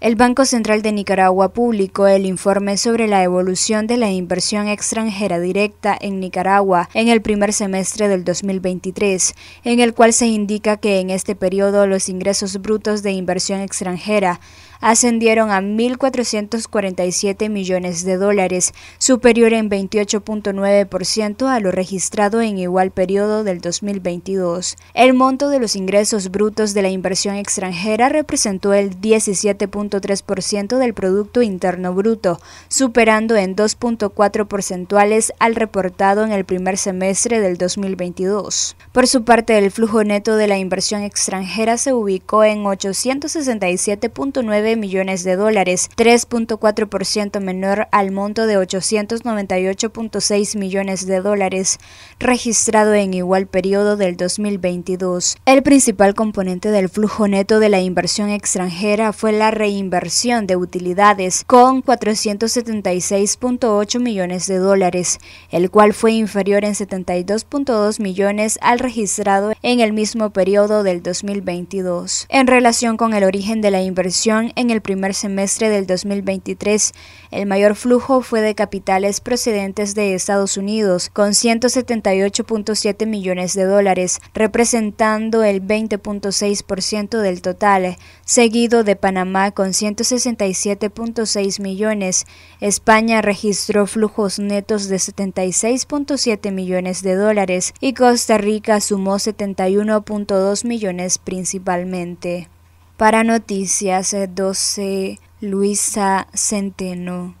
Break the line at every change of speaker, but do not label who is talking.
El Banco Central de Nicaragua publicó el informe sobre la evolución de la inversión extranjera directa en Nicaragua en el primer semestre del 2023, en el cual se indica que en este periodo los ingresos brutos de inversión extranjera ascendieron a 1.447 millones de dólares, superior en 28.9% a lo registrado en igual periodo del 2022. El monto de los ingresos brutos de la inversión extranjera representó el 17. 3% del Producto Interno Bruto, superando en 2.4 porcentuales al reportado en el primer semestre del 2022. Por su parte, el flujo neto de la inversión extranjera se ubicó en 867.9 millones de dólares, 3.4% menor al monto de 898.6 millones de dólares registrado en igual periodo del 2022. El principal componente del flujo neto de la inversión extranjera fue la reinversión inversión de utilidades con 476.8 millones de dólares, el cual fue inferior en 72.2 millones al registrado en el mismo periodo del 2022. En relación con el origen de la inversión en el primer semestre del 2023, el mayor flujo fue de capitales procedentes de Estados Unidos, con 178.7 millones de dólares, representando el 20.6% del total, seguido de Panamá con 167.6 millones. España registró flujos netos de 76.7 millones de dólares y Costa Rica sumó 71.2 millones principalmente. Para Noticias 12, Luisa Centeno.